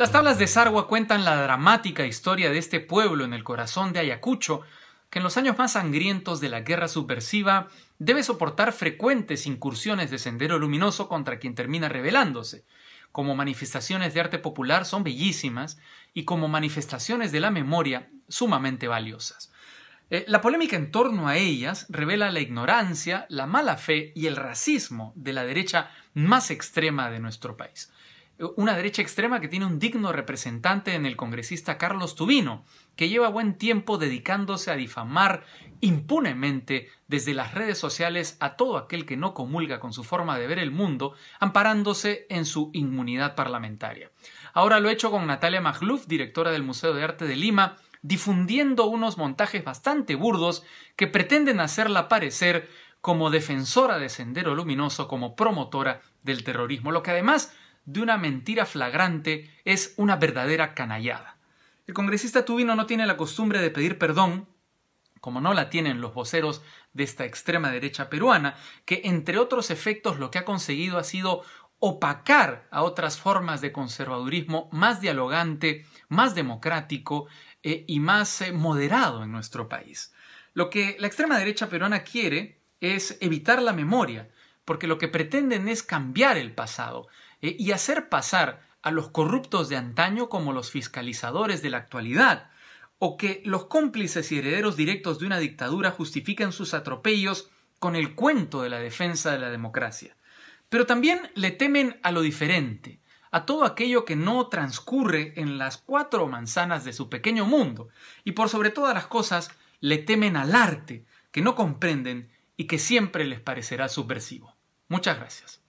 Las tablas de Sargua cuentan la dramática historia de este pueblo en el corazón de Ayacucho, que en los años más sangrientos de la guerra subversiva debe soportar frecuentes incursiones de sendero luminoso contra quien termina rebelándose. Como manifestaciones de arte popular son bellísimas y como manifestaciones de la memoria sumamente valiosas. Eh, la polémica en torno a ellas revela la ignorancia, la mala fe y el racismo de la derecha más extrema de nuestro país una derecha extrema que tiene un digno representante en el congresista Carlos Tubino, que lleva buen tiempo dedicándose a difamar impunemente desde las redes sociales a todo aquel que no comulga con su forma de ver el mundo, amparándose en su inmunidad parlamentaria. Ahora lo he hecho con Natalia Magluf, directora del Museo de Arte de Lima, difundiendo unos montajes bastante burdos que pretenden hacerla parecer como defensora de Sendero Luminoso, como promotora del terrorismo, lo que además de una mentira flagrante es una verdadera canallada. El congresista Tubino no tiene la costumbre de pedir perdón, como no la tienen los voceros de esta extrema derecha peruana, que entre otros efectos lo que ha conseguido ha sido opacar a otras formas de conservadurismo más dialogante, más democrático eh, y más eh, moderado en nuestro país. Lo que la extrema derecha peruana quiere es evitar la memoria, porque lo que pretenden es cambiar el pasado, eh, y hacer pasar a los corruptos de antaño como los fiscalizadores de la actualidad, o que los cómplices y herederos directos de una dictadura justifiquen sus atropellos con el cuento de la defensa de la democracia. Pero también le temen a lo diferente, a todo aquello que no transcurre en las cuatro manzanas de su pequeño mundo, y por sobre todas las cosas le temen al arte, que no comprenden y que siempre les parecerá subversivo. Muchas gracias.